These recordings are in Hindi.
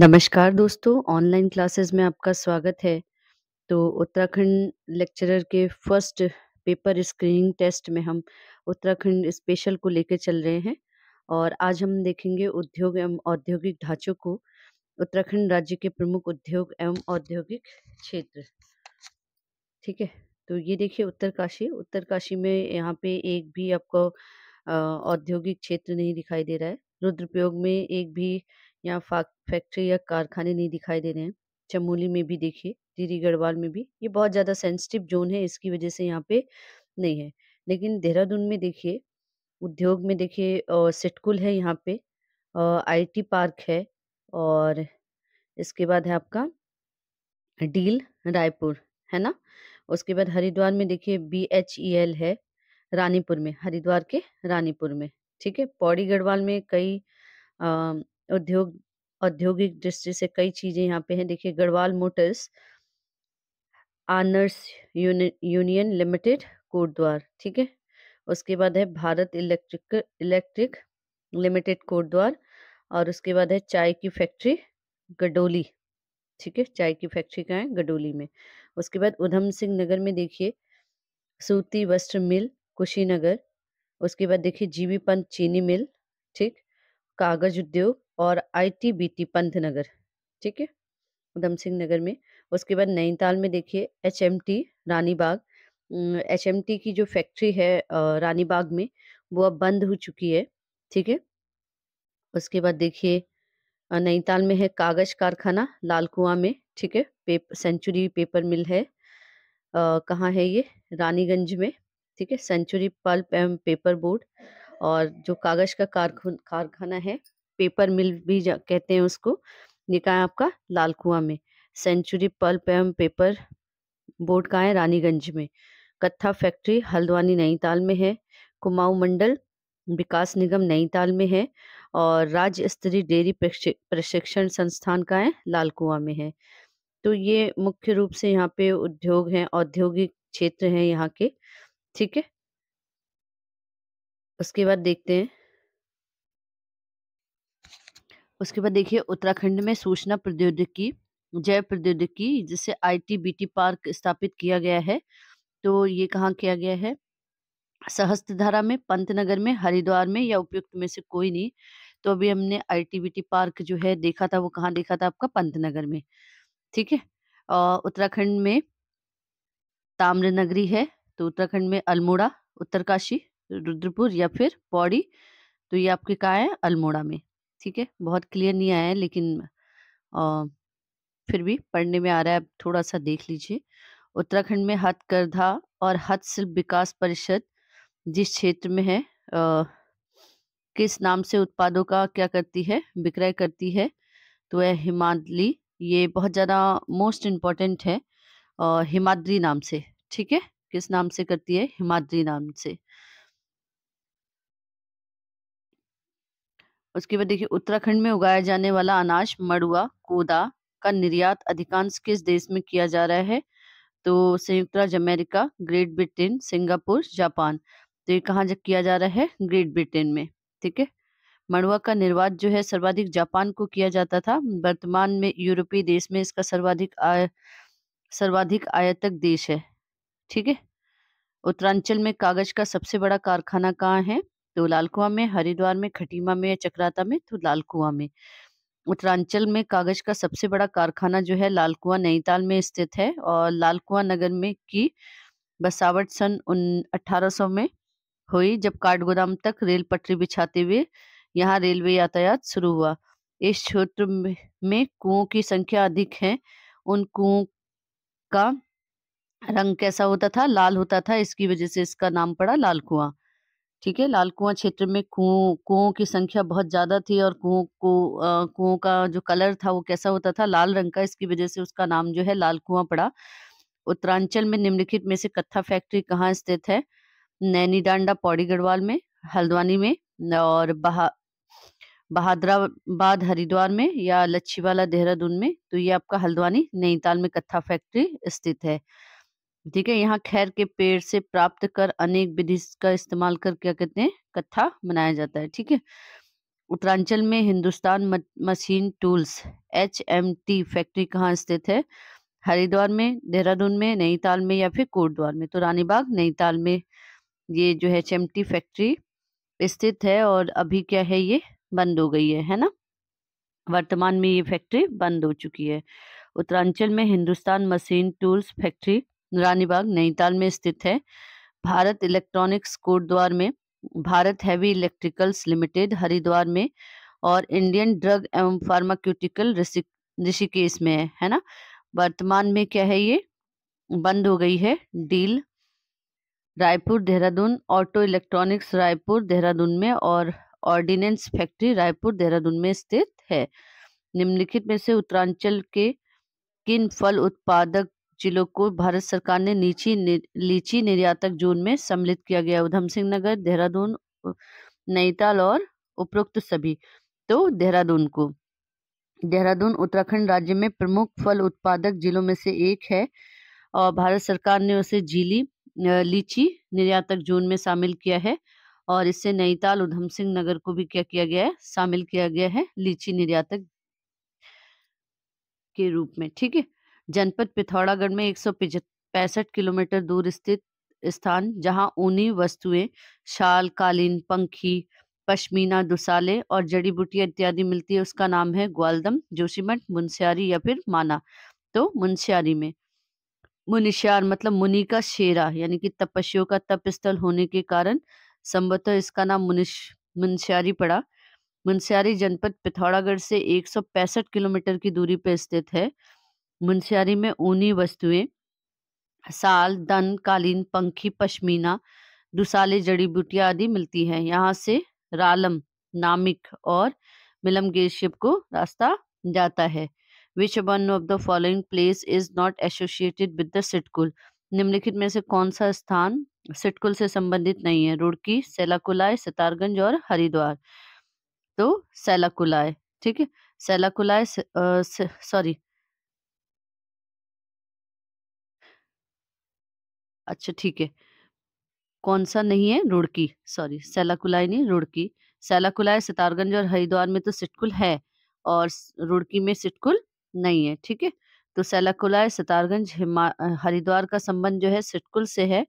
नमस्कार दोस्तों ऑनलाइन क्लासेस में आपका स्वागत है तो उत्तराखंड लेक्चरर के फर्स्ट पेपर स्क्रीनिंग टेस्ट में हम उत्तराखंड स्पेशल को लेकर चल रहे हैं और आज हम देखेंगे उद्योग एवं औद्योगिक ढांचों को उत्तराखंड राज्य के प्रमुख उद्योग एवं औद्योगिक क्षेत्र ठीक है तो ये देखिए उत्तरकाशी उत्तरकाशी में यहाँ पे एक भी आपको औद्योगिक क्षेत्र नहीं दिखाई दे रहा है रुद्रप्रयोग में एक भी यहाँ फा फैक्ट्री या कारखाने नहीं दिखाई दे रहे हैं चमोली में भी देखिए जीरी गढ़वाल में भी ये बहुत ज्यादा सेंसिटिव जोन है इसकी वजह से यहाँ पे नहीं है लेकिन देहरादून में देखिए उद्योग में देखिए सिटकुल है यहाँ पे आईटी पार्क है और इसके बाद है आपका डील रायपुर है ना उसके बाद हरिद्वार में देखिए बी एच ई एल है रानीपुर में हरिद्वार के रानीपुर में ठीक है पौड़ी गढ़वाल में कई उद्योग औद्योगिक दृष्टि से कई चीजें यहाँ पे हैं देखिए Garhwal motors owners union limited Kotdwar ठीक है उसके बाद है Bharat electric electric limited Kotdwar और उसके बाद है चाय की फैक्ट्री गडोली ठीक है चाय की फैक्ट्री का है गडोली में उसके बाद उधम सिंह नगर में देखिए सूती वस्त्र मिल कुशीनगर उसके बाद देखिए जीवी पंत चीनी मिल ठीक कागज उद्योग और आईटीबीटी नगर ठीक है उधम सिंह नगर में उसके बाद नैनीताल में देखिए एचएमटी रानीबाग एचएमटी की जो फैक्ट्री है रानीबाग में वो अब बंद हो चुकी है ठीक है उसके बाद देखिए नैनीताल में है कागज कारखाना लाल कुआ में ठीक है पेप, सेंचुरी पेपर मिल है कहाँ है ये रानीगंज में ठीक है सेंचुरी पल्प एवं पेपर बोर्ड और जो कागज का कारखाना है पेपर मिल भी कहते हैं उसको ये है आपका लाल कुआ में सेंचुरी पल्प एवं पेपर बोर्ड कहाँ है रानीगंज में कत्था फैक्ट्री हल्द्वानी नैनीताल में है कुमाऊ मंडल विकास निगम नैनीताल में है और राज्य स्तरीय डेयरी प्रशिक्षण संस्थान का है लाल कुआ में है तो ये मुख्य रूप से यहाँ पे उद्योग हैं औद्योगिक क्षेत्र हैं यहाँ के ठीक है उसके बाद देखते हैं उसके बाद देखिए उत्तराखंड में सूचना प्रौद्योगिकी जय प्रौद्योगिकी जिसे आईटीबीटी पार्क स्थापित किया गया है तो ये कहाँ किया गया है सहस्त्रधारा में पंतनगर में हरिद्वार में या उपयुक्त में से कोई नहीं तो अभी हमने आईटीबीटी पार्क जो है देखा था वो कहाँ देखा था आपका पंतनगर में ठीक है उत्तराखंड में ताम्र नगरी है तो उत्तराखंड में अल्मोड़ा उत्तरकाशी रुद्रपुर या फिर पौड़ी तो ये आपके कहाँ है अल्मोड़ा में ठीक है बहुत क्लियर नहीं आया है लेकिन आ, फिर भी पढ़ने में आ रहा है अब थोड़ा सा देख लीजिए उत्तराखंड में हथकरधा और हथशिल्प विकास परिषद जिस क्षेत्र में है आ, किस नाम से उत्पादों का क्या करती है विक्रय करती है तो है हिमादली ये बहुत ज़्यादा मोस्ट इम्पॉर्टेंट है हिमाद्री नाम से ठीक है किस नाम से करती है हिमाद्री नाम से उसके बाद देखिए उत्तराखंड में उगाया जाने वाला अनाज मड़ुआ कोदा का निर्यात अधिकांश किस देश में किया जा रहा है तो संयुक्त राज्य America Great Britain Singapore Japan तो ये कहाँ किया जा रहा है ग्रेट ब्रिटेन में ठीक है मड़ुआ का निर्वात जो है सर्वाधिक जापान को किया जाता था वर्तमान में यूरोपीय देश में इसका सर्वाधिक आय सर्वाधिक आयतक देश है ठीक है उत्तरांचल में कागज का सबसे बड़ा कारखाना कहाँ है तो लाल कुआ में हरिद्वार में खटीमा में चक्राता में तो लाल कुआ में उत्तरांचल में कागज का सबसे बड़ा कारखाना जो है लाल कुआ नैनीताल में स्थित है और लाल कुआं नगर में की बसावट सन उन अठारह में हुई जब काठगोदाम तक रेल पटरी बिछाते हुए यहाँ रेलवे यातायात शुरू हुआ इस क्षेत्र में कुओं की संख्या अधिक है उन कुओं का रंग कैसा होता था लाल होता था इसकी वजह से इसका नाम पड़ा लाल कुआं ठीक है लाल कुआं क्षेत्र में कुओं कुओं की संख्या बहुत ज़्यादा थी और कुओं को कुओं का जो कलर था वो कैसा होता था लाल रंग का इसकी वजह से उसका नाम जो है लाल कुआं पड़ा उत्तरांचल में निम्नलिखित में से कत्था फैक्ट्री कहाँ स्थित है नैनी डांडा पौड़ी गढ़वाल में हल्द्वानी में और बहा बहादराबाद हरिद्वार में या लच्छीवाला देहरादून में तो ये आपका हल्द्वानी नैनीताल में कत्था फैक्ट्री स्थित है ठीक है यहाँ खैर के पेड़ से प्राप्त कर अनेक विधि का इस्तेमाल कर क्या कहते हैं कथा मनाया जाता है ठीक है उत्तरांचल में Hindustan machine tools H M T factory कहाँ स्थित है हरिद्वार में देहरादून में नैनीताल में या फिर कोटद्वार में तो रानीबाग नैनीताल में ये जो है एच एम टी फैक्ट्री स्थित है और अभी क्या है ये बंद हो गई है है ना वर्तमान में ये फैक्ट्री बंद हो चुकी है उत्तरांचल में Hindustan machine tools factory Ranibagh Nainital में स्थित है भारत इलेक्ट्रॉनिक्स कोटद्वार में Bharat heavy electricals limited Haridwar में और इंडियन ड्रग एवं फार्माक्यूटिकल ऋषिकेश में है है ना वर्तमान में क्या है ये बंद हो गई है डील रायपुर देहरादून ऑटो इलेक्ट्रॉनिक्स रायपुर देहरादून में और ऑर्डिनेंस फैक्ट्री रायपुर देहरादून में स्थित है निम्नलिखित में से उत्तरांचल के किन फल उत्पादक जिलों को भारत सरकार ने नीची नि, लीची निर्यातक जोन में सम्मिलित किया गया उधम सिंह नगर देहरादून नैताल और उपरोक्त सभी तो देहरादून को देहरादून उत्तराखंड राज्य में प्रमुख फल उत्पादक जिलों में से एक है और भारत सरकार ने उसे जिली लीची निर्यातक जोन में शामिल किया है और इससे नैताल उधम सिंह नगर को भी क्या किया गया है शामिल किया गया है लीची निर्यातक के रूप में ठीक है जनपद पिथौरागढ़ में एक पैंसठ किलोमीटर दूर स्थित स्थान जहां ऊनी वस्तुएं शाल कालीन पंखी पश्मीना दुसाले और जड़ी बूटियां इत्यादि मिलती है उसका नाम है ग्वालदम जोशीमठ मुंशियारी या फिर माना तो मुंशियारी में मुनिश्यार मतलब मुनि का शेरा यानी कि तपस्या का तप स्थल होने के कारण संभवतः इसका नाम मुनिश मुंशियारी पड़ा मुंशियारी जनपद पिथौरागढ़ से 165 किलोमीटर की दूरी पर स्थित है मुंशियारी में ऊनी वस्तुएं साल दन कालीन पंखी पश्मीना दुसाले जड़ी बूटियां आदि मिलती है यहाँ से रालम नामिक और मिलम गेरशिप को रास्ता जाता है which one of the following place is not associated with the SIDCUL निम्नलिखित में से कौन सा स्थान सिटकुल से संबंधित नहीं है रुड़की सैलाकुलाय सितारगंज और हरिद्वार तो सैलाकुलाय ठीक है सैलाकुलाय सॉरी अच्छा ठीक है कौन सा नहीं है रुड़की सॉरी सैलाकुलाई नहीं रुड़की सैलाकुलाई सितारगंज और हरिद्वार में तो सिटकुल है और रुड़की में सिटकुल नहीं है ठीक है तो सैलाकुलाई सितारगंज हरिद्वार का संबंध जो है सिटकुल से है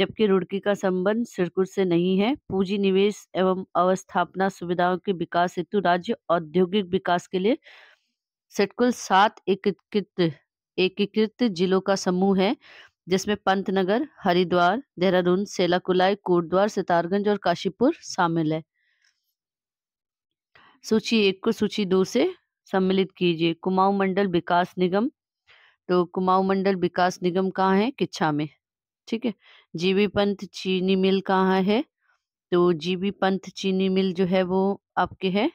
जबकि रुड़की का संबंध सिरकुल से नहीं है पूंजी निवेश एवं अवस्थापना सुविधाओं के विकास हेतु राज्य औद्योगिक विकास के लिए सिटकुल सात एकीकृत एकीकृत जिलों का समूह है जिसमें पंतनगर हरिद्वार देहरादून सेलाकुलाई कोटद्वार सितारगंज और काशीपुर शामिल है सूची एक को सूची दो से सम्मिलित कीजिए कुमाऊं मंडल विकास निगम तो कुमाऊं मंडल विकास निगम कहाँ है किच्छा में ठीक है जीबी पंत चीनी मिल कहाँ है तो जीबी पंत चीनी मिल जो है वो आपके है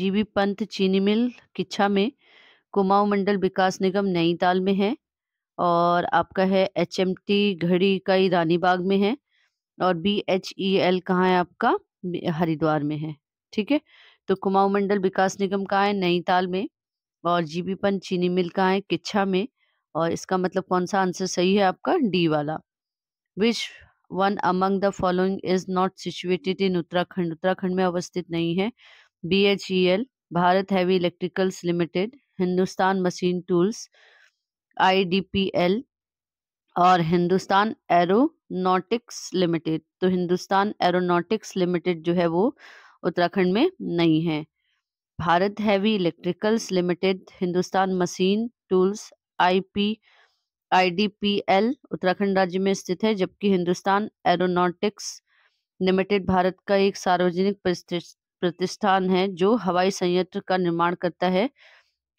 जीबी पंत चीनी मिल किच्छा में कुमाऊं मंडल विकास निगम नैनीताल में है और आपका है एच एम टी घड़ी का ही रानीबाग में है और बी एच ई एल कहाँ है आपका हरिद्वार में है ठीक है तो कुमाऊं मंडल विकास निगम कहाँ है नैनीताल में और बी पन चीनी मिल कहाँ है किच्छा में और इसका मतलब कौन सा आंसर सही है आपका डी वाला which one among the following is not situated in Uttarakhand Uttarakhand में अवस्थित नहीं है B H E L Bharat heavy electricals limited Hindustan machine tools IDPL और हिंदुस्तान एरोनॉटिक्स लिमिटेड तो हिंदुस्तान एरोनॉटिक्स लिमिटेड जो है वो उत्तराखंड में नहीं है Bharat heavy electricals limited Hindustan machine tools IP IDPL Uttarakhand राज्य में स्थित है जबकि हिंदुस्तान एरोनॉटिक्स लिमिटेड भारत का एक सार्वजनिक प्रतिष्ठान है जो हवाई संयंत्र का निर्माण करता है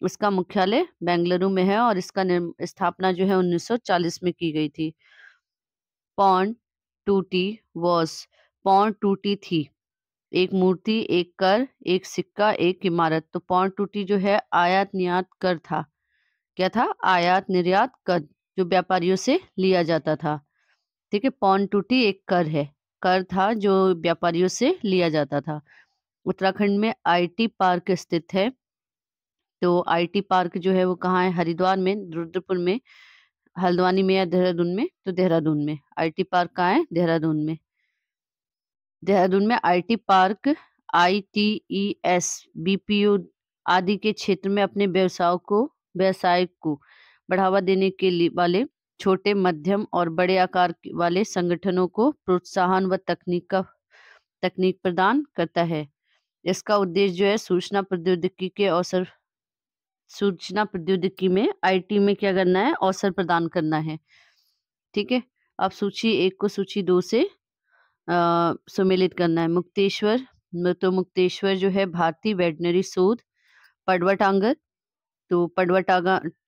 इसका मुख्यालय बेंगलुरु में है और इसका स्थापना जो है 1940 में की गई थी पौन टूटी वॉस पौन टूटी थी एक मूर्ति एक कर एक सिक्का एक इमारत तो पौन टूटी जो है आयात निर्यात कर था क्या था आयात निर्यात कर जो व्यापारियों से लिया जाता था ठीक है पौन टूटी एक कर है कर था जो व्यापारियों से लिया जाता था उत्तराखंड में आईटी पार्क स्थित है तो आईटी पार्क जो है वो कहाँ है हरिद्वार में रुद्रपुर में हल्द्वानी में या देहरादून में तो देहरादून में आईटी पार्क कहाँ है देहरादून में देहरादून में IT park I T E S BPO आदि के क्षेत्र में अपने व्यवसाय को व्यवसाय को बढ़ावा देने के लिए वाले छोटे मध्यम और बड़े आकार वाले संगठनों को प्रोत्साहन व तकनीक का तकनीक प्रदान करता है इसका उद्देश्य जो है सूचना प्रौद्योगिकी के अवसर सूचना प्रौद्योगिकी में आईटी में क्या करना है अवसर प्रदान करना है ठीक है अब सूची एक को सूची दो से सम्मिलित करना है मुक्तेश्वर तो मुक्तेश्वर जो है भारतीय वेटनरी शोध पडवा टांगर तो पडवा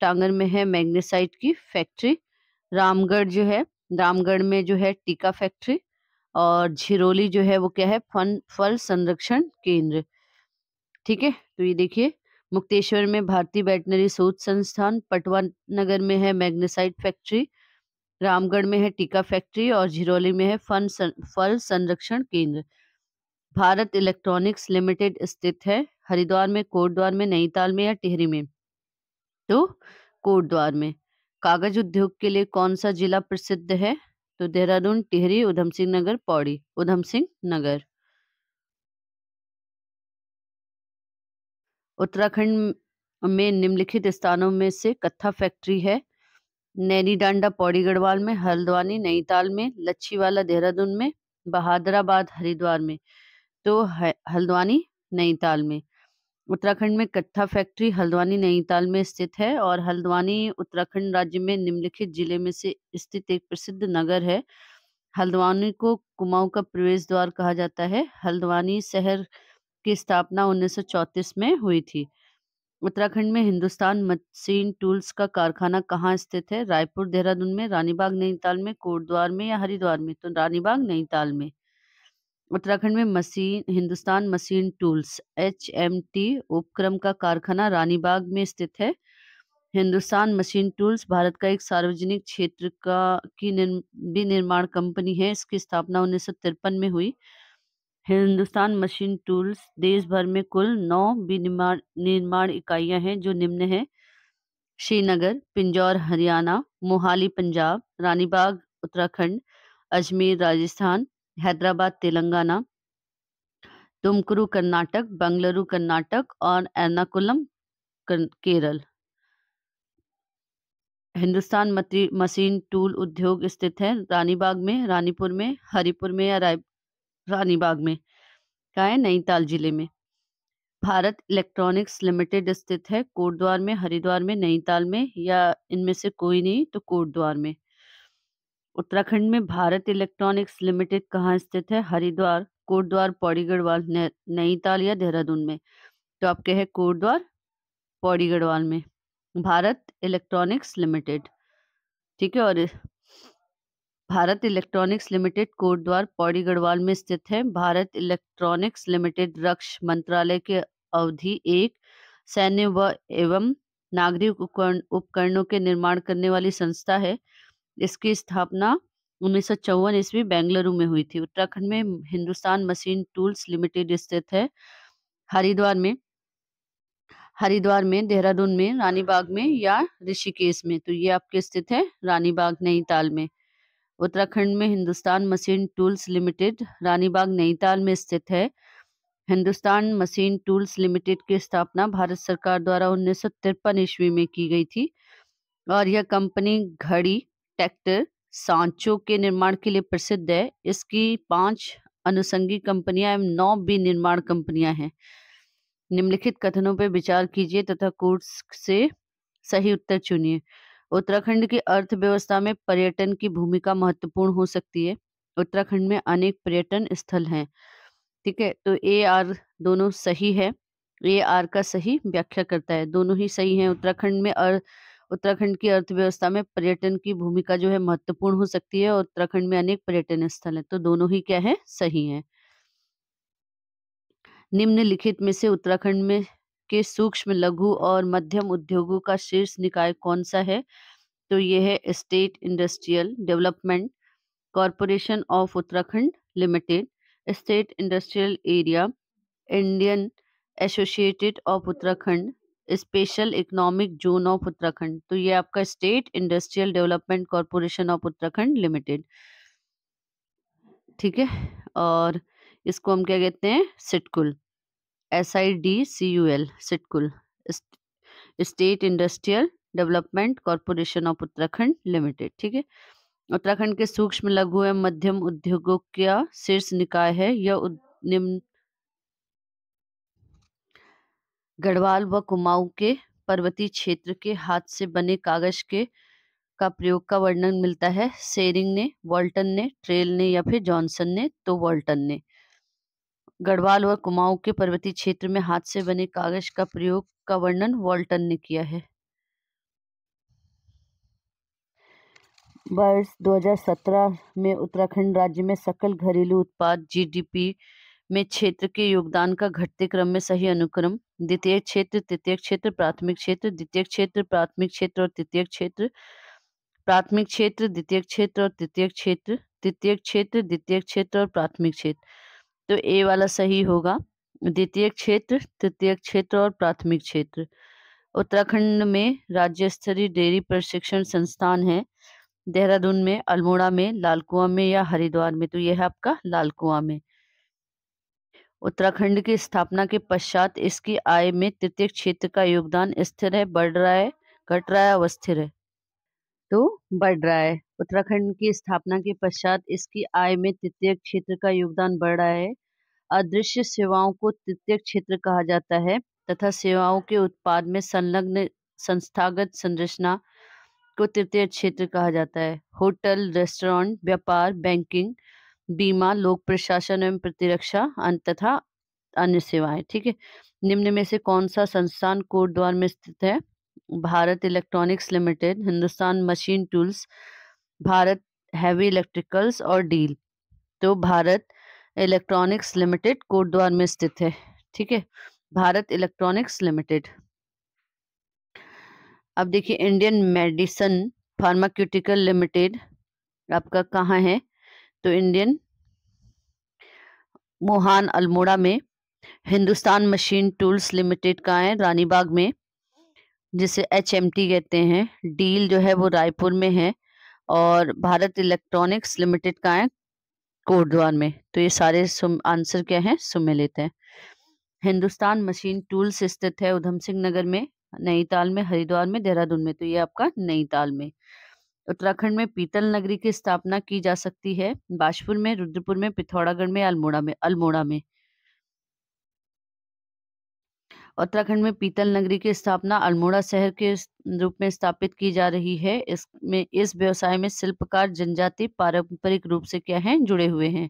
टांगर में है मैग्नेसाइट की फैक्ट्री रामगढ़ जो है रामगढ़ में जो है टीका फैक्ट्री और झिरोली जो है वो क्या है फन फल संरक्षण केंद्र ठीक है तो ये देखिए मुक्तेश्वर में भारतीय वेटनरी शोध संस्थान पटवा नगर में है मैग्नेसाइट फैक्ट्री रामगढ़ में है टीका फैक्ट्री और झिरोली में है फन सं, फल संरक्षण केंद्र भारत इलेक्ट्रॉनिक्स लिमिटेड स्थित है हरिद्वार में कोटद्वार में नैनीताल में या टिहरी में तो कोटद्वार में कागज उद्योग के लिए कौन सा जिला प्रसिद्ध है तो देहरादून टिहरी उधम सिंह नगर पौड़ी उधम सिंह नगर उत्तराखंड में निम्नलिखित स्थानों में से कत्था फैक्ट्री है नैनी डांडा पौड़ी गढ़वाल में हल्द्वानी नैनीताल में लच्छीवाला देहरादून में बहादराबाद हरिद्वार में तो हल्द्वानी नैनीताल में उत्तराखंड में कत्था फैक्ट्री हल्द्वानी नैनीताल में स्थित है और हल्द्वानी उत्तराखंड राज्य में निम्नलिखित जिले में से स्थित एक प्रसिद्ध नगर है हल्द्वानी को कुमाऊं का प्रवेश द्वार कहा जाता है हल्द्वानी शहर की स्थापना 1934 में हुई थी उत्तराखंड में हिंदुस्तान मशीन टूल्स का कारखाना कहाँ स्थित है रायपुर देहरादून में रानीबाग नैनीताल में कोटद्वार में या हरिद्वार में तो रानीबाग नैनीताल में उत्तराखंड में machine Hindustan machine tools H M T उपक्रम का कारखाना रानीबाग में स्थित है हिंदुस्तान मशीन टूल्स भारत का एक सार्वजनिक क्षेत्र का की निर्माण कंपनी है इसकी स्थापना उन्नीस में हुई हिंदुस्तान मशीन टूल्स देश भर में कुल नौ विनिर्माण निर्माण इकाइयां हैं जो निम्न हैं श्रीनगर पिंजौर हरियाणा मोहाली पंजाब रानीबाग उत्तराखंड अजमेर राजस्थान हैदराबाद तेलंगाना तुमकुरु कर्नाटक बंगलुरु कर्नाटक और एर्नाकुलम केरल हिंदुस्तान मशीन टूल उद्योग स्थित है रानीबाग में रानीपुर में हरिपुर में या रानीबाग में का है नैनीताल जिले में भारत इलेक्ट्रॉनिक्स लिमिटेड स्थित है कोटद्वार में हरिद्वार में नैनीताल में या इनमें से कोई नहीं तो कोटद्वार में उत्तराखंड में भारत इलेक्ट्रॉनिक्स लिमिटेड कहाँ स्थित है हरिद्वार कोटद्वार पौड़ी गढ़वाल नैनीताल या देहरादून में तो आपके है कोटद्वार पौड़ी गढ़वाल में भारत इलेक्ट्रॉनिक्स लिमिटेड ठीक है और भारत इलेक्ट्रॉनिक्स लिमिटेड कोटद्वार पौड़ी गढ़वाल में स्थित है भारत इलेक्ट्रॉनिक्स लिमिटेड रक्षा मंत्रालय के अवधि एक सैन्य व एवं नागरिक उपकरणों के निर्माण करने वाली संस्था है इसकी स्थापना उन्नीस ईस्वी बेंगलुरु में हुई थी उत्तराखंड में हिंदुस्तान मशीन टूल्स लिमिटेड स्थित है हरिद्वार में हरिद्वार में देहरादून में रानीबाग में या ऋषिकेश में तो ये आपके स्थित है रानीबाग नैनीताल में उत्तराखंड में Hindustan machine tools limited Ranibagh Nainital में स्थित है हिंदुस्तान मशीन टूल्स लिमिटेड की स्थापना भारत सरकार द्वारा उन्नीस ईस्वी में की गई थी और यह कंपनी घड़ी ट्रैक्टर सांचों के निर्माण के लिए प्रसिद्ध है इसकी पांच अनुसंगी कंपनियां एवं नौ भी निर्माण कंपनियां हैं निम्नलिखित कथनों पर विचार कीजिए तथा कोर्स से सही उत्तर चुनिए उत्तराखंड की अर्थव्यवस्था में पर्यटन की भूमिका महत्वपूर्ण हो सकती है उत्तराखंड में अनेक पर्यटन स्थल हैं ठीक है तो ए आर दोनों सही है ए आर का सही व्याख्या करता है दोनों ही सही है उत्तराखंड में और उत्तराखंड की अर्थव्यवस्था में पर्यटन की भूमिका जो है महत्वपूर्ण हो सकती है और उत्तराखंड में अनेक पर्यटन स्थल है तो दोनों ही क्या है सही है निम्नलिखित में से उत्तराखंड में के सूक्ष्म लघु और मध्यम उद्योगों का शीर्ष निकाय कौन सा है तो ये है state industrial development corporation of Uttarakhand limited state industrial area Indian associated of Uttarakhand special economic zone of Uttarakhand तो ये आपका state industrial development corporation of Uttarakhand limited ठीक है और इसको हम क्या कहते हैं SIDCUL S I D C U L SIDCUL state industrial development corporation of Uttarakhand limited ठीक है उत्तराखंड के सूक्ष्म लघु एवं मध्यम उद्योगों का शीर्ष निकाय है यह निम्न गढ़वाल व कुमाऊं के पर्वतीय क्षेत्र के हाथ से बने कागज के का प्रयोग का वर्णन मिलता है सेरिंग ने वॉल्टन ने ट्रेल ने या फिर जॉनसन ने तो वॉल्टन ने गढ़वाल और कुमाऊं के पर्वतीय क्षेत्र में हाथ से बने कागज का प्रयोग का वर्णन वॉल्टन ने किया है वर्ष 2017 में उत्तराखंड राज्य में सकल घरेलू उत्पाद जीडीपी में क्षेत्र के योगदान का घटते क्रम में सही अनुक्रम द्वितीय क्षेत्र तृतीय क्षेत्र प्राथमिक क्षेत्र द्वितीय क्षेत्र प्राथमिक क्षेत्र और तृतीय क्षेत्र प्राथमिक क्षेत्र द्वितीय क्षेत्र और तृतीय क्षेत्र तृतीय क्षेत्र द्वितीय क्षेत्र और प्राथमिक क्षेत्र तो ए वाला सही होगा द्वितीय क्षेत्र तृतीय क्षेत्र और प्राथमिक क्षेत्र उत्तराखंड में राज्य स्तरीय डेयरी प्रशिक्षण संस्थान है देहरादून में अल्मोड़ा में लालकुआ में या हरिद्वार में तो यह है आपका लालकुआ में उत्तराखंड की स्थापना के पश्चात इसकी आय में तृतीय क्षेत्र का योगदान स्थिर है बढ़ रहा है घट रहा है अवस्थिर है तो बढ़ रहा है उत्तराखंड की स्थापना के पश्चात इसकी आय में तृतीय क्षेत्र का योगदान बढ़ रहा है अदृश्य सेवाओं को तृतीय क्षेत्र कहा जाता है तथा सेवाओं के उत्पाद में संलग्न संस्थागत संरचना को तृतीय क्षेत्र कहा जाता है होटल रेस्टोरेंट व्यापार बैंकिंग बीमा लोक प्रशासन एवं प्रतिरक्षा तथा अन्य सेवाएं ठीक है निम्न में से कौन सा संस्थान कोटद्वार में स्थित है Bharat electronics limited Hindustan machine tools Bharat heavy electricals और डील तो भारत इलेक्ट्रॉनिक्स लिमिटेड कोटद्वार में स्थित है ठीक है भारत इलेक्ट्रॉनिक्स लिमिटेड अब देखिए इंडियन मेडिसन फार्माक्यूटिकल लिमिटेड आपका कहाँ है तो इंडियन मोहान अल्मोड़ा में हिंदुस्तान मशीन टूल्स लिमिटेड का है रानीबाग में जिसे एच कहते हैं डील जो है वो हम्म। रायपुर में है और भारत इलेक्ट्रॉनिक्स लिमिटेड का है कोटद्वार में तो ये सारे आंसर क्या है सुमिलित है हिंदुस्तान मशीन टूल्स स्थित है उधम सिंह नगर में नैनीताल में हरिद्वार में देहरादून में तो ये आपका नैताल में उत्तराखंड में पीतल नगरी की स्थापना की जा सकती है बाजपुर में रुद्रपुर में पिथौरागढ़ में अल्मोड़ा में अल्मोड़ा में उत्तराखंड में पीतल नगरी की स्थापना अल्मोड़ा शहर के रूप में स्थापित की जा रही है इसमें इस व्यवसाय में शिल्पकार जनजाति पारंपरिक रूप से क्या है जुड़े हुए हैं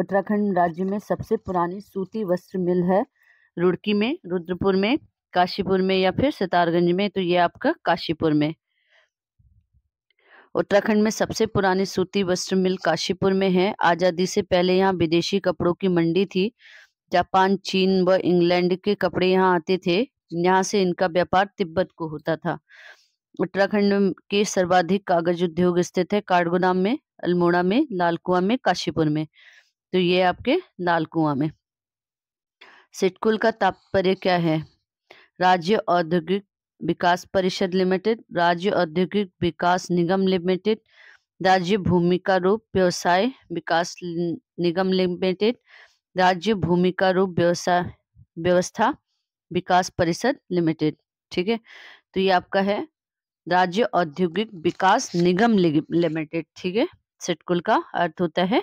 उत्तराखंड राज्य में सबसे पुरानी सूती वस्त्र मिल है रुड़की में रुद्रपुर में काशीपुर में या फिर सितारगंज में तो ये आपका काशीपुर में उत्तराखंड में सबसे पुरानी सूती वस्त्र मिल काशीपुर में है आजादी से पहले यहाँ विदेशी कपड़ों की मंडी थी जापान चीन व इंग्लैंड के कपड़े यहाँ आते थे यहाँ से इनका व्यापार तिब्बत को होता था उत्तराखंड के सर्वाधिक कागज उद्योग स्थित है काठगोदाम में अल्मोड़ा में लाल कुआ में काशीपुर में तो ये आपके लाल कुआ में सिटकुल का तात्पर्य क्या है राज्य औद्योगिक विकास परिषद लिमिटेड राज्य औद्योगिक विकास निगम लिमिटेड राज्य भूमिका रूप व्यवसाय विकास निगम लिमिटेड राज्य भूमिका रूप व्यवसाय व्यवस्था विकास परिषद लिमिटेड ठीक है तो ये आपका है राज्य औद्योगिक विकास निगम लिमिटेड ठीक है सिटकुल का अर्थ होता है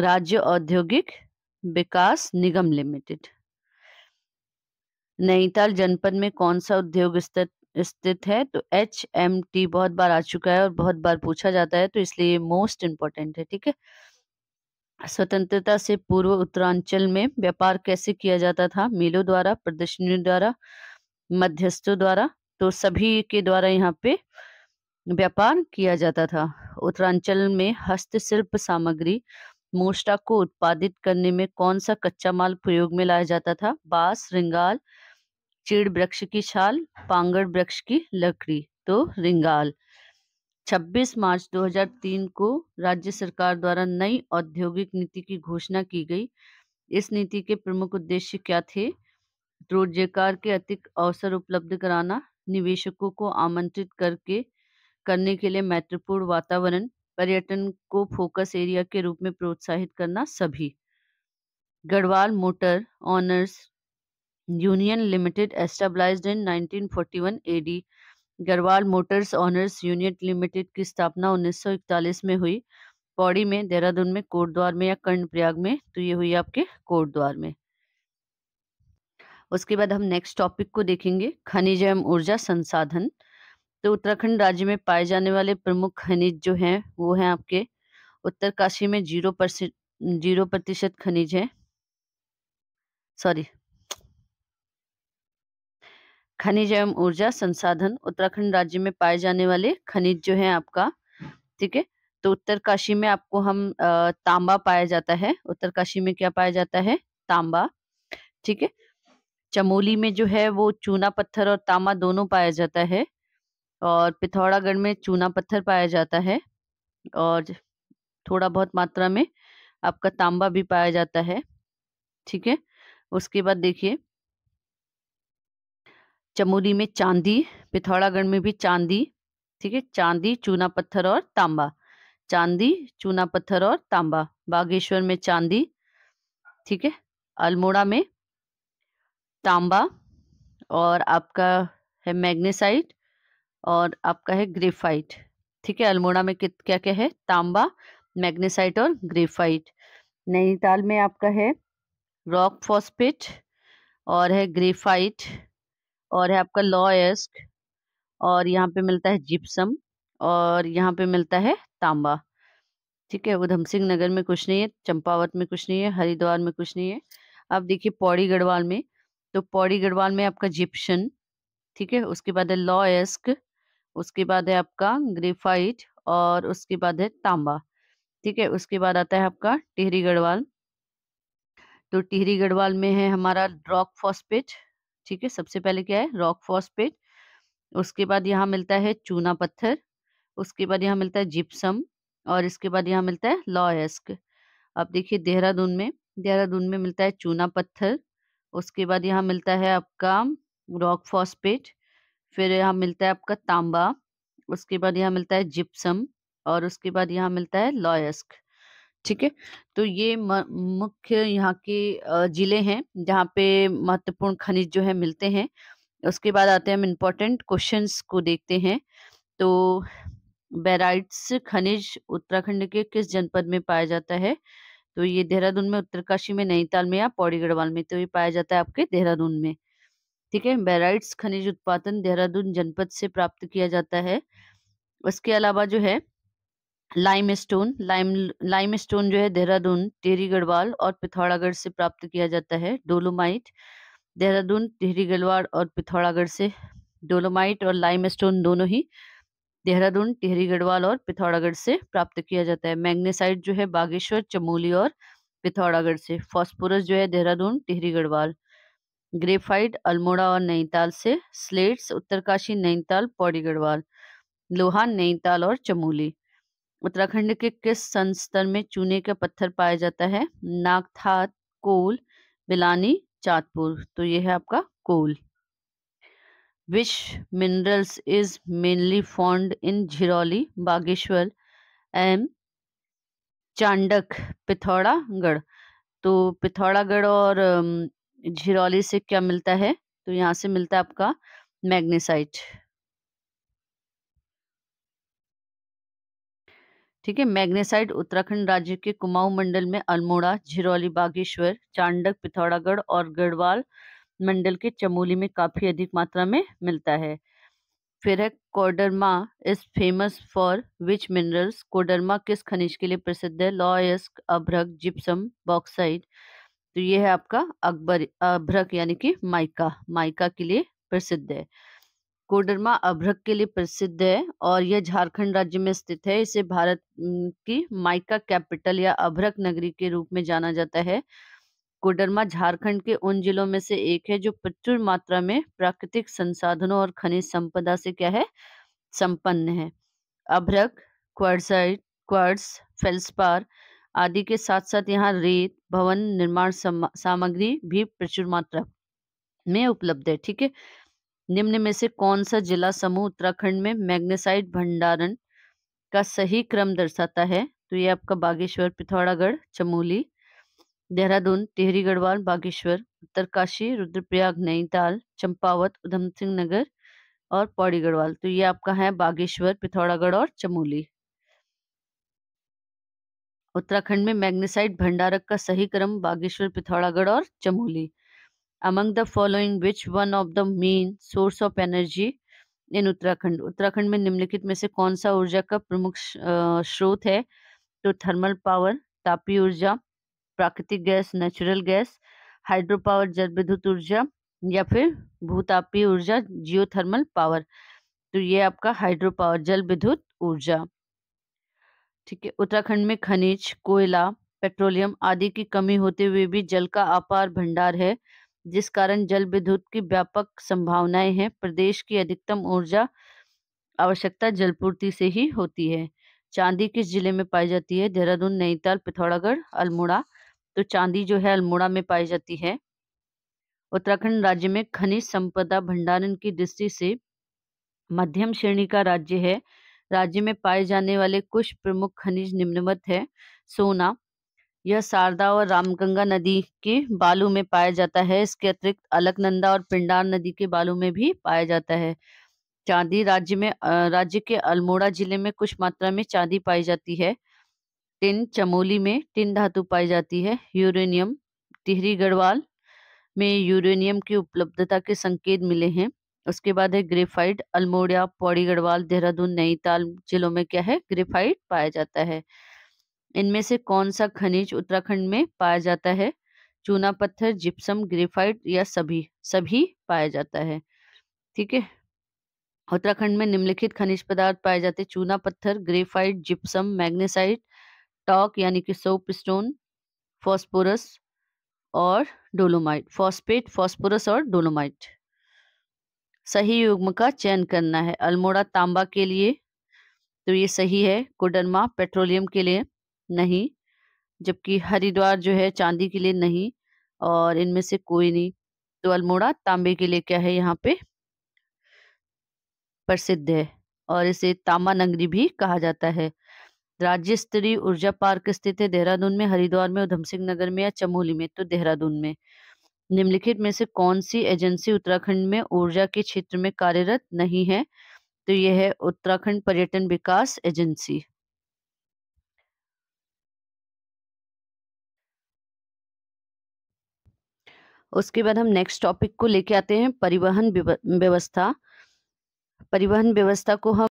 राज्य औद्योगिक विकास निगम लिमिटेड नैनीताल जनपद में कौन सा उद्योग स्थित स्थित है तो एच एम टी बहुत बार आ चुका है और बहुत बार पूछा जाता है तो इसलिए मोस्ट इम्पोर्टेंट है ठीक है स्वतंत्रता से पूर्व उत्तरांचल में व्यापार कैसे किया जाता था मेलों द्वारा प्रदर्शनियों द्वारा मध्यस्थों द्वारा तो सभी के द्वारा यहाँ पे व्यापार किया जाता था उत्तरांचल में हस्तशिल्प सामग्री मोस्टा को उत्पादित करने में कौन सा कच्चा माल प्रयोग में लाया जाता था बांस रिंगाल चीड़ वृक्ष की छाल पांगड़ वृक्ष की लकड़ी तो रिंगाल 26 मार्च 2003 को राज्य सरकार द्वारा नई औद्योगिक नीति की घोषणा की गई इस नीति के प्रमुख उद्देश्य क्या थे रोजगार के अधिक अवसर उपलब्ध कराना निवेशकों को आमंत्रित करके करने के लिए महत्वपूर्ण वातावरण पर्यटन को फोकस एरिया के रूप में प्रोत्साहित करना सभी Garhwal motor owners union limited established in 1941 AD Garhwal motors owners union limited की स्थापना 1941 में हुई पौड़ी में देहरादून में कोटद्वार में या कर्णप्रयाग में तो ये हुई आपके कोटद्वार में उसके बाद हम नेक्स्ट टॉपिक को देखेंगे खनिज एवं ऊर्जा संसाधन तो उत्तराखंड राज्य में पाए जाने वाले प्रमुख खनिज जो हैं वो हैं आपके उत्तरकाशी में जीरो परसेंट जीरो प्रतिशत खनिज है सॉरी खनिज एवं ऊर्जा संसाधन उत्तराखंड राज्य में पाए जाने वाले खनिज जो है आपका ठीक है तो उत्तरकाशी में आपको हम तांबा पाया जाता है उत्तरकाशी में क्या पाया जाता है तांबा ठीक है चमोली में जो है वो चूना पत्थर और तांबा दोनों पाया जाता है और पिथौरागढ़ में चूना पत्थर पाया जाता है और थोड़ा बहुत मात्रा में आपका तांबा भी पाया जाता है ठीक है उसके बाद देखिए चमोली में चांदी पिथौरागढ़ में भी चांदी ठीक है चांदी चूना पत्थर और तांबा चांदी चूना पत्थर और तांबा बागेश्वर में चांदी ठीक है अल्मोड़ा में तांबा और आपका है मैग्नेसाइट और आपका है ग्रेफाइट ठीक है अल्मोड़ा में क्या क्या है तांबा मैग्नेसाइट और ग्रेफाइट नैनीताल में आपका है रॉक फॉस्पिट और है ग्रेफाइट और है आपका लॉयस्ट और यहाँ पे मिलता है जिप्सम और यहाँ पे मिलता है तांबा ठीक है उधम सिंह नगर में कुछ नहीं है चंपावत में कुछ नहीं है हरिद्वार में कुछ नहीं है आप देखिए पौड़ी गढ़वाल में तो पौड़ी गढ़वाल में आपका जिप्शन ठीक है उसके बाद है लॉयस्क उसके बाद है आपका ग्रेफाइट और उसके बाद है तांबा ठीक है उसके बाद आता है आपका टिहरी गढ़वाल तो टिहरी गढ़वाल में है हमारा ड्रॉक फॉस्पेट ठीक है सबसे पहले क्या है रॉक फॉस्पेट उसके बाद यहाँ मिलता है चूना पत्थर उसके बाद यहाँ मिलता है जिप्सम और इसके बाद यहाँ मिलता है लॉयस्क अब देखिए देहरादून में देहरादून में मिलता है चूना पत्थर उसके बाद यहाँ मिलता है आपका रॉक फॉस्पेट फिर यहाँ मिलता है आपका तांबा उसके बाद यहाँ मिलता है जिप्सम और उसके बाद यहाँ मिलता है लॉयस्क ठीक है तो ये मुख्य यहाँ के जिले हैं जहाँ पे महत्वपूर्ण खनिज जो है मिलते हैं उसके बाद आते हैं हम इम्पोर्टेंट क्वेश्चंस को देखते हैं तो बेराइट्स खनिज उत्तराखंड के किस जनपद में पाया जाता है तो ये देहरादून में उत्तरकाशी में नैनीताल में या पौड़ी गढ़वाल में तो ये पाया जाता है आपके देहरादून में ठीक है बेराइट्स खनिज उत्पादन देहरादून जनपद से प्राप्त किया जाता है उसके अलावा जो है limestone lime limestone जो है देहरादून टेहरी गढ़वाल और पिथौरागढ़ से प्राप्त किया जाता है डोलोमाइट देहरादून टेहरी गढ़वाल और पिथौरागढ़ से डोलोमाइट और लाइम स्टोन दोनों ही देहरादून टेहरी गढ़वाल और पिथौरागढ़ से प्राप्त किया जाता है मैग्नेसाइट जो है बागेश्वर चमोली और पिथौरागढ़ से फॉस्फोरस जो है देहरादून टिहरी गढ़वाल ग्रेफाइट अल्मोड़ा और नैनीताल से स्लेट्स उत्तरकाशी नैनीताल पौड़ी गढ़वाल लोहा नैनीताल और चमोली उत्तराखंड के किस संस्तर में चूने का पत्थर पाया जाता है नागथात कोल बिलानी चाँदपुर तो ये है आपका coal which minerals is mainly found in Jhiroli Bageshwar M Chandak Pithoragarh तो पिथौरागढ़ और झिरौली से क्या मिलता है तो यहाँ से मिलता है आपका मैग्नेसाइट ठीक है मैग्नेसाइट उत्तराखंड राज्य के कुमाऊं मंडल में अल्मोड़ा झिरौली बागेश्वर चांडक पिथौरागढ़ और गढ़वाल मंडल के चमोली में काफी अधिक मात्रा में मिलता है फिर है Koderma is famous for which minerals Koderma किस खनिज के लिए प्रसिद्ध है लॉयस्क अभ्रक जिप्सम बॉक्साइड तो ये है आपका अकबर अभ्रक यानी कि माइका माइका के लिए प्रसिद्ध है कोडरमा अभ्रक के लिए प्रसिद्ध है और यह झारखंड राज्य में स्थित है इसे भारत की माइका कैपिटल या अभ्रक नगरी के रूप में जाना जाता है कोडरमा झारखंड के उन जिलों में से एक है जो प्रचुर मात्रा में प्राकृतिक संसाधनों और खनिज संपदा से क्या है संपन्न है अभ्रक क्वार्साइट क्वार्स फेल्सपार आदि के साथ साथ यहाँ रेत भवन निर्माण सामग्री भी प्रचुर मात्रा में उपलब्ध है ठीक है निम्न में से कौन सा जिला समूह उत्तराखंड में मैग्नेसाइट भंडारण का सही क्रम दर्शाता है तो ये आपका बागेश्वर पिथौरागढ़ चमोली देहरादून टिहरी गढ़वाल बागेश्वर उत्तरकाशी रुद्रप्रयाग नैनीताल चंपावत उधम सिंह नगर और पौड़ी गढ़वाल तो ये आपका है बागेश्वर पिथौरागढ़ और चमोली उत्तराखंड में मैग्नेसाइट भंडारक का सही क्रम बागेश्वर पिथौरागढ़ और Chamoli among the following which one of the main source of energy in Uttarakhand Uttarakhand में निम्नलिखित में से कौन सा ऊर्जा का प्रमुख स्रोत है तो थर्मल पावर तापी ऊर्जा प्राकृतिक गैस नेचुरल गैस हाइड्रो पावर जल विद्युत ऊर्जा या फिर भूतापी ऊर्जा जियो थर्मल पावर तो ये आपका हाइड्रो पावर जल विद्युत ऊर्जा ठीक है उत्तराखंड में खनिज कोयला पेट्रोलियम आदि की कमी होते हुए भी जल का अपार भंडार है जिस कारण जल विद्युत की व्यापक संभावनाएं हैं प्रदेश की अधिकतम ऊर्जा आवश्यकता जलपूर्ति से ही होती है चांदी किस जिले में पाई जाती है देहरादून नैनीताल पिथौरागढ़ अल्मोड़ा तो चांदी जो है अल्मोड़ा में पाई जाती है उत्तराखंड राज्य में खनिज संपदा भंडारण की दृष्टि से मध्यम श्रेणी का राज्य है राज्य में पाए जाने वाले कुछ प्रमुख खनिज निम्नवत है सोना यह शारदा और रामगंगा नदी के बालू में पाया जाता है इसके अतिरिक्त अलकनंदा और पिंडार नदी के बालू में भी पाया जाता है चांदी राज्य में राज्य के अल्मोड़ा जिले में कुछ मात्रा में चांदी पाई जाती है टिन चमोली में टिन धातु पाई जाती है यूरेनियम टिहरी गढ़वाल में यूरेनियम की उपलब्धता के संकेत मिले हैं उसके बाद है ग्रेफाइट अल्मोड़ा पौड़ी गढ़वाल देहरादून नैनीताल जिलों में क्या है ग्रेफाइट पाया जाता है इनमें से कौन सा खनिज उत्तराखंड में पाया जाता है चूना पत्थर जिप्सम ग्रेफाइट या सभी सभी पाया जाता है ठीक है उत्तराखंड में निम्नलिखित खनिज पदार्थ पाए जाते हैं चूना पत्थर ग्रेफाइट जिप्सम मैग्नेसाइट टॉक यानी कि सोप स्टोन फॉस्फोरस और डोलोमाइट फॉस्पेट फॉस्फोरस और डोलोमाइट सही युग्म का चयन करना है अल्मोड़ा तांबा के लिए तो ये सही है कोडरमा पेट्रोलियम के लिए नहीं जबकि हरिद्वार जो है चांदी के लिए नहीं और इनमें से कोई नहीं तो अल्मोड़ा तांबे के लिए क्या है यहाँ पे प्रसिद्ध है और इसे तांबा नगरी भी कहा जाता है राज्य स्तरीय ऊर्जा पार्क स्थित है देहरादून में हरिद्वार में उधम सिंह नगर में या चमोली में तो देहरादून में निम्नलिखित में से कौन सी एजेंसी उत्तराखंड में ऊर्जा के क्षेत्र में कार्यरत नहीं है तो यह है उत्तराखंड पर्यटन विकास एजेंसी उसके बाद हम नेक्स्ट टॉपिक को लेके आते हैं परिवहन व्यवस्था परिवहन व्यवस्था को हम